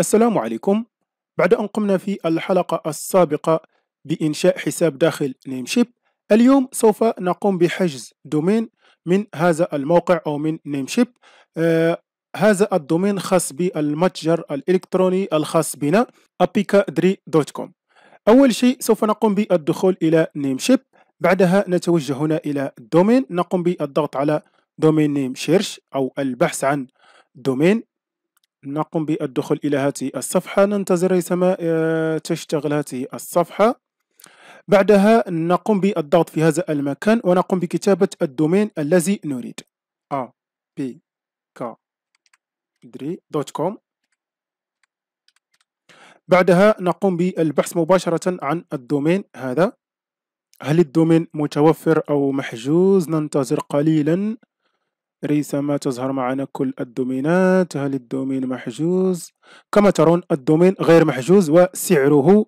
السلام عليكم بعد أن قمنا في الحلقة السابقة بإنشاء حساب داخل نيمشيب اليوم سوف نقوم بحجز دومين من هذا الموقع أو من نيمشيب آه هذا الدومين خاص بالمتجر الإلكتروني الخاص بنا apicadri.com أول شيء سوف نقوم بالدخول إلى نيمشيب بعدها نتوجه هنا إلى الدومين نقوم بالضغط على دومين نيم شيرش أو البحث عن دومين نقوم بالدخول إلى هذه الصفحة ننتظر ريثما آه، تشتغل هذه الصفحة بعدها نقوم بالضغط في هذا المكان ونقوم بكتابة الدومين الذي نريد a p k دوت كوم بعدها نقوم بالبحث مباشرة عن الدومين هذا هل الدومين متوفر أو محجوز ننتظر قليلا ريثما تظهر معنا كل الدومينات هل الدومين محجوز كما ترون الدومين غير محجوز وسعره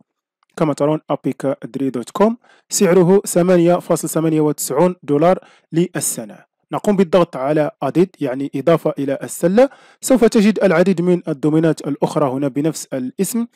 كما ترون أبيكا دري دوت كوم سعره 8.98 دولار للسنة نقوم بالضغط على أديت يعني إضافة إلى السلة سوف تجد العديد من الدومينات الأخرى هنا بنفس الاسم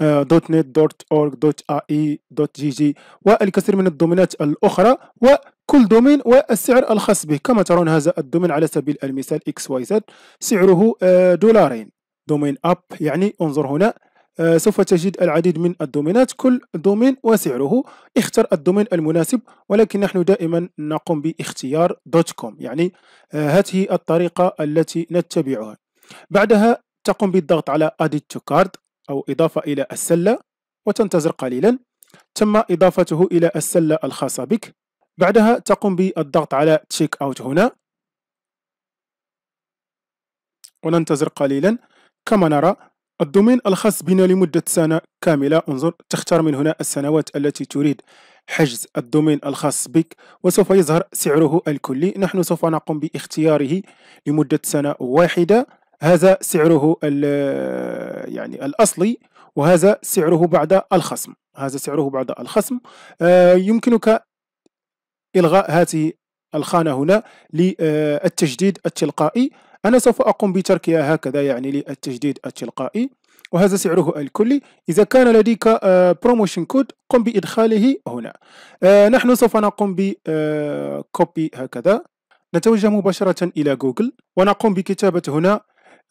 آه، دوت نت دوت اورg دوت اي دوت جي جي والكثير من الدومينات الأخرى و كل دومين والسعر الخاص به كما ترون هذا الدومين على سبيل المثال اكس واي زد سعره آه، دولارين دومين اب يعني انظر هنا آه، سوف تجد العديد من الدومينات كل دومين وسعره اختر الدومين المناسب ولكن نحن دائما نقوم باختيار دوت كوم يعني آه، هذه الطريقة التي نتبعها بعدها تقوم بالضغط على added to card أو إضافة إلى السلة وتنتظر قليلا تم إضافته إلى السلة الخاصة بك بعدها تقوم بالضغط على تشيك اوت هنا وننتظر قليلا كما نرى الدومين الخاص بنا لمدة سنة كاملة انظر تختار من هنا السنوات التي تريد حجز الدومين الخاص بك وسوف يظهر سعره الكلي نحن سوف نقوم باختياره لمدة سنة واحدة هذا سعره يعني الأصلي وهذا سعره بعد الخصم هذا سعره بعد الخصم آه يمكنك إلغاء هذه الخانة هنا للتجديد التلقائي أنا سوف أقوم بتركها هكذا يعني للتجديد التلقائي وهذا سعره الكلي إذا كان لديك بروموشن آه، كود قم بإدخاله هنا آه، نحن سوف نقوم بكوبي آه، هكذا نتوجه مباشرة إلى جوجل ونقوم بكتابة هنا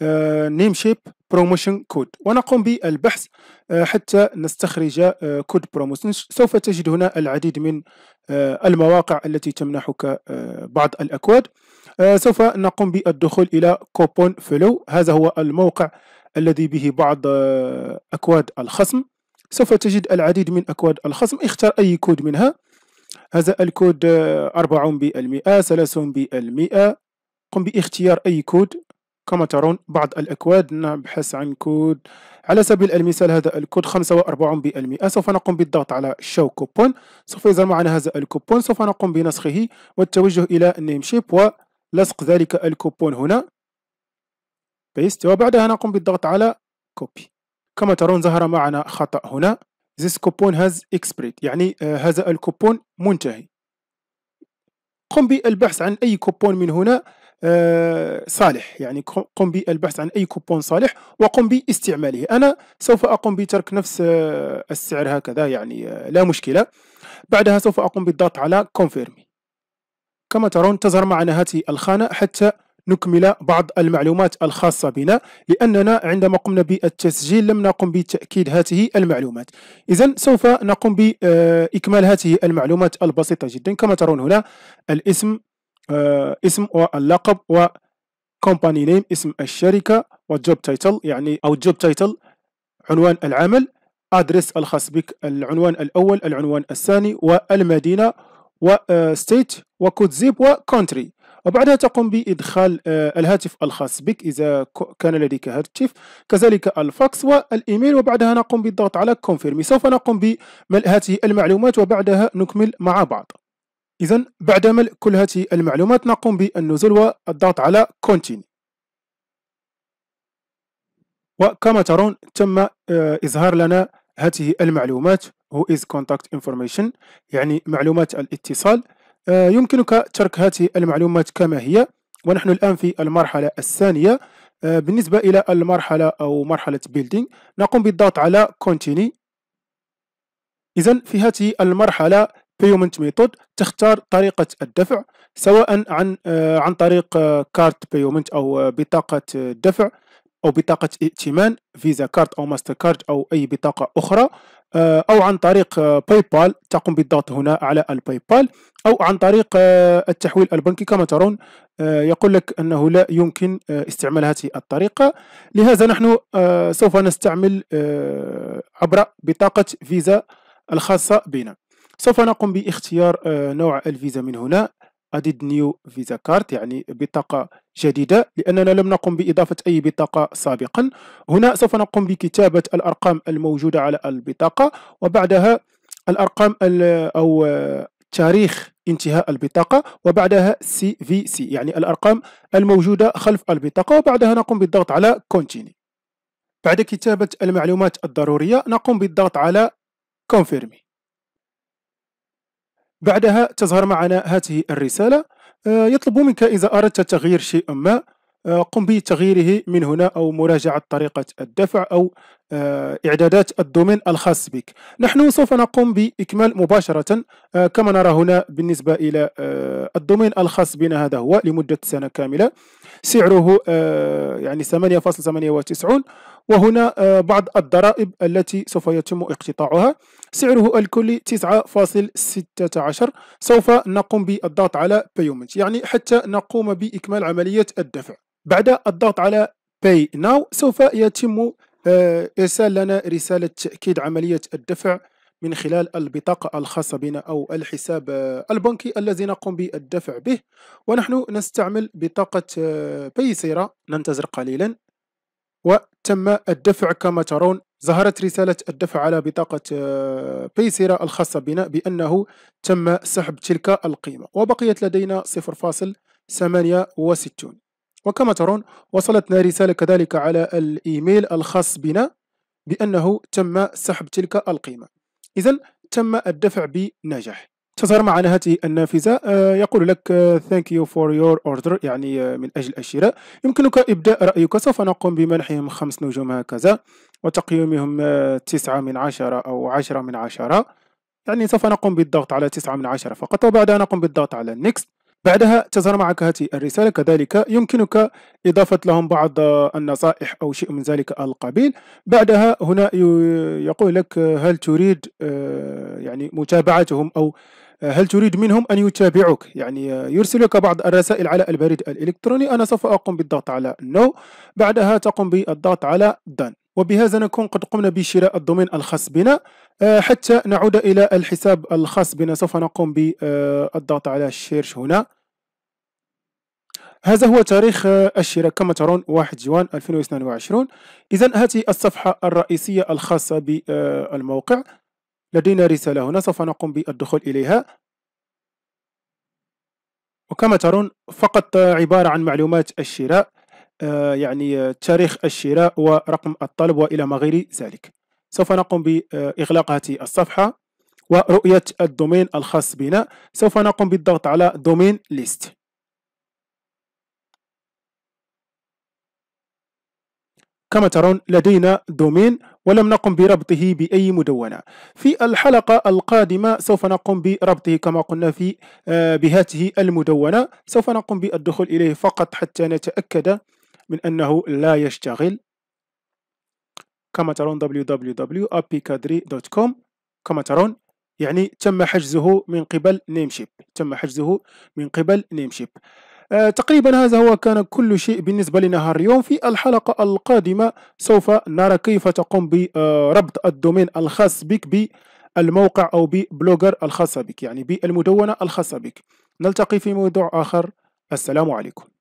آه، نيم شيب بروموشن كود ونقوم بالبحث آه، حتى نستخرج كود آه، بروموشن سوف تجد هنا العديد من المواقع التي تمنحك بعض الأكواد سوف نقوم بالدخول إلى كوبون فلو هذا هو الموقع الذي به بعض أكواد الخصم سوف تجد العديد من أكواد الخصم اختر أي كود منها هذا الكود 40 بالمئة 30 بالمئة قم باختيار أي كود كما ترون بعض الأكواد نبحث عن كود على سبيل المثال هذا الكود 45 بالمئة سوف نقوم بالضغط على شو كوبون سوف يظهر معنا هذا الكوبون سوف نقوم بنسخه والتوجه إلى نيم شيب ولصق ذلك الكوبون هنا بيست وبعدها نقوم بالضغط على كوبي كما ترون ظهر معنا خطأ هنا this coupon has expired يعني آه، هذا الكوبون منتهي قم بالبحث عن أي كوبون من هنا آه، صالح يعني قم بالبحث عن أي كوبون صالح وقم باستعماله أنا سوف أقوم بترك نفس آه، السعر هكذا يعني آه، لا مشكلة بعدها سوف أقوم بالضغط على كونفيرمي كما ترون تظهر معنا هذه الخانة حتى نكمل بعض المعلومات الخاصة بنا لأننا عندما قمنا بالتسجيل لم نقم بتأكيد هذه المعلومات إذا سوف نقوم بإكمال هذه المعلومات البسيطة جدا كما ترون هنا الاسم آه، اسم واللقب company نيم اسم الشركة و job تايتل يعني أو جوب تايتل عنوان العمل ادرس الخاص بك العنوان الاول العنوان الثاني والمدينه code zip و country وبعدها تقوم بادخال آه، الهاتف الخاص بك اذا كان لديك هاتف كذلك الفاكس والايميل وبعدها نقوم بالضغط على كونفيرمي سوف نقوم بملء هذه المعلومات وبعدها نكمل مع بعض إذا بعد ملء كل هذه المعلومات نقوم بالنزول والضغط على كونتين وكما ترون تم آه، إظهار لنا هذه المعلومات هو is contact information يعني معلومات الاتصال آه، يمكنك ترك هذه المعلومات كما هي ونحن الآن في المرحلة الثانية آه، بالنسبة إلى المرحلة أو مرحلة building نقوم بالضغط على continue إذا في هذه المرحلة بيومنت ميثود تختار طريقة الدفع سواء عن آه، عن طريق آه، كارت بيومنت أو آه، بطاقة دفع أو بطاقة ائتمان فيزا كارت أو ماستر كارد أو أي بطاقة أخرى أو عن طريق باي بال تقوم بالضغط هنا على الباي بال أو عن طريق التحويل البنكي كما ترون يقول لك أنه لا يمكن استعمال هذه الطريقة لهذا نحن سوف نستعمل عبر بطاقة فيزا الخاصة بنا سوف نقوم باختيار آه، نوع الفيزا من هنا اديد نيو فيزا كارت يعني بطاقة جديدة لأننا لم نقم بإضافة أي بطاقة سابقا هنا سوف نقوم بكتابة الأرقام الموجودة على البطاقة وبعدها الأرقام أو آه، تاريخ انتهاء البطاقة وبعدها سي في سي يعني الأرقام الموجودة خلف البطاقة وبعدها نقوم بالضغط على كونتيني بعد كتابة المعلومات الضرورية نقوم بالضغط على كونفيرمي بعدها تظهر معنا هذه الرسالة آه، يطلب منك إذا أردت تغيير شيء ما آه، قم بتغييره من هنا أو مراجعة طريقة الدفع أو آه، إعدادات الدومين الخاص بك نحن سوف نقوم بإكمال مباشرة كما نرى هنا بالنسبة إلى الدومين الخاص بنا هذا هو لمدة سنة كاملة سعره يعني 8.98 وهنا آه، بعض الضرائب التي سوف يتم اقتطاعها سعره الكلي 9.16 سوف نقوم بالضغط على payment يعني حتى نقوم بإكمال عملية الدفع بعد الضغط على pay now سوف يتم آه، إرسال لنا رسالة تأكيد عملية الدفع من خلال البطاقة الخاصة بنا أو الحساب آه، البنكي الذي نقوم بالدفع به ونحن نستعمل بطاقة باي ننتظر قليلا وتم الدفع كما ترون ظهرت رسالة الدفع على بطاقة آه، بيسيرا الخاصة بنا بأنه تم سحب تلك القيمة وبقيت لدينا 0.68 وكما ترون وصلتنا رسالة كذلك على الإيميل الخاص بنا بأنه تم سحب تلك القيمة إذا تم الدفع بنجاح تظهر معنا هذه النافذة آه، يقول لك آه، thank you for your order يعني آه، من أجل الشراء يمكنك إبداء رأيك سوف نقوم بمنحهم خمس نجوم هكذا وتقييمهم تسعة من عشرة أو عشرة من عشرة يعني سوف نقوم بالضغط على تسعة من عشرة فقط وبعدها نقوم بالضغط على next بعدها تظهر معك هذه الرسالة كذلك يمكنك إضافة لهم بعض النصائح أو شيء من ذلك القبيل بعدها هنا يقول لك هل تريد يعني متابعتهم أو هل تريد منهم أن يتابعوك يعني آه، يرسلك بعض الرسائل على البريد الإلكتروني أنا سوف أقوم بالضغط على No بعدها تقوم بالضغط على Done وبهذا نكون قد قمنا بشراء الدومين الخاص بنا آه، حتى نعود إلى الحساب الخاص بنا سوف نقوم بالضغط على شيرش هنا هذا هو تاريخ آه، الشراء كما ترون 1 جوان 2022 إذا هذه الصفحة الرئيسية الخاصة بالموقع لدينا رسالة هنا سوف نقوم بالدخول إليها وكما ترون فقط عبارة عن معلومات الشراء آه، يعني تاريخ الشراء ورقم الطلب وإلى ما غير ذلك سوف نقوم بإغلاق هذه الصفحة ورؤية الدومين الخاص بنا سوف نقوم بالضغط على دومين ليست كما ترون لدينا دومين ولم نقم بربطه بأي مدونة في الحلقة القادمة سوف نقوم بربطه كما قلنا في آه، بهاته المدونة سوف نقوم بالدخول إليه فقط حتى نتأكد من أنه لا يشتغل كما ترون www.apicadri.com كما ترون يعني تم حجزه من قبل نيمشيب تم حجزه من قبل نيمشيب آه، تقريبا هذا هو كان كل شيء بالنسبة لنهار اليوم في الحلقة القادمة سوف نرى كيف تقوم بربط الدومين الخاص بك بالموقع أو ببلوجر الخاصة بك يعني بالمدونة الخاصة بك نلتقي في موضوع آخر السلام عليكم